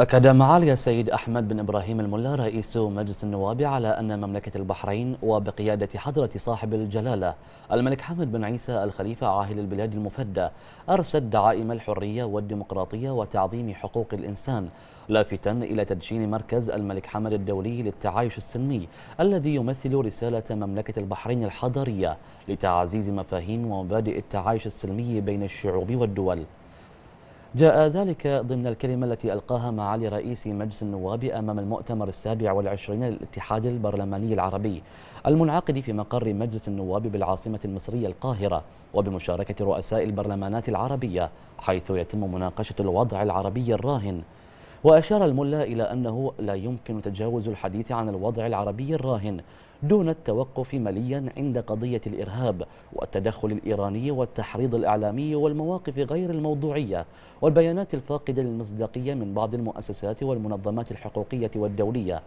أكد معالي السيد أحمد بن إبراهيم الملا رئيس مجلس النواب على أن مملكة البحرين وبقيادة حضرة صاحب الجلالة الملك حمد بن عيسى الخليفة عاهل البلاد المفدى أرسل دعائم الحرية والديمقراطية وتعظيم حقوق الإنسان لافتا إلى تدشين مركز الملك حمد الدولي للتعايش السلمي الذي يمثل رسالة مملكة البحرين الحضرية لتعزيز مفاهيم ومبادئ التعايش السلمي بين الشعوب والدول جاء ذلك ضمن الكلمة التي ألقاها معالي رئيس مجلس النواب أمام المؤتمر السابع والعشرين للاتحاد البرلماني العربي المنعقد في مقر مجلس النواب بالعاصمة المصرية القاهرة وبمشاركة رؤساء البرلمانات العربية حيث يتم مناقشة الوضع العربي الراهن وأشار الملا إلى أنه لا يمكن تجاوز الحديث عن الوضع العربي الراهن دون التوقف مليا عند قضية الإرهاب والتدخل الإيراني والتحريض الإعلامي والمواقف غير الموضوعية والبيانات الفاقدة للمصداقية من بعض المؤسسات والمنظمات الحقوقية والدولية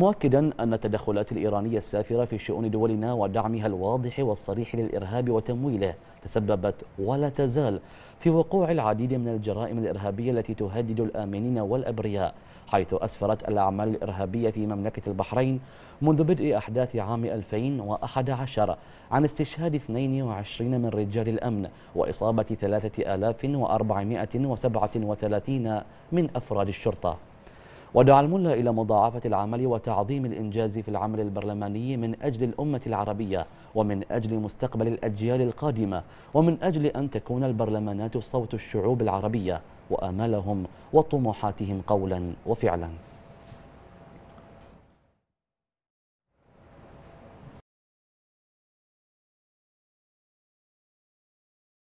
مؤكدا أن التدخلات الإيرانية السافرة في شؤون دولنا ودعمها الواضح والصريح للإرهاب وتمويله تسببت ولا تزال في وقوع العديد من الجرائم الإرهابية التي تهدد الآمنين والأبرياء حيث أسفرت الأعمال الإرهابية في مملكة البحرين منذ بدء أحداث عام 2011 عن استشهاد 22 من رجال الأمن وإصابة 3437 من أفراد الشرطة ودعا الملا إلى مضاعفة العمل وتعظيم الإنجاز في العمل البرلماني من أجل الأمة العربية ومن أجل مستقبل الأجيال القادمة ومن أجل أن تكون البرلمانات صوت الشعوب العربية وآمالهم وطموحاتهم قولا وفعلا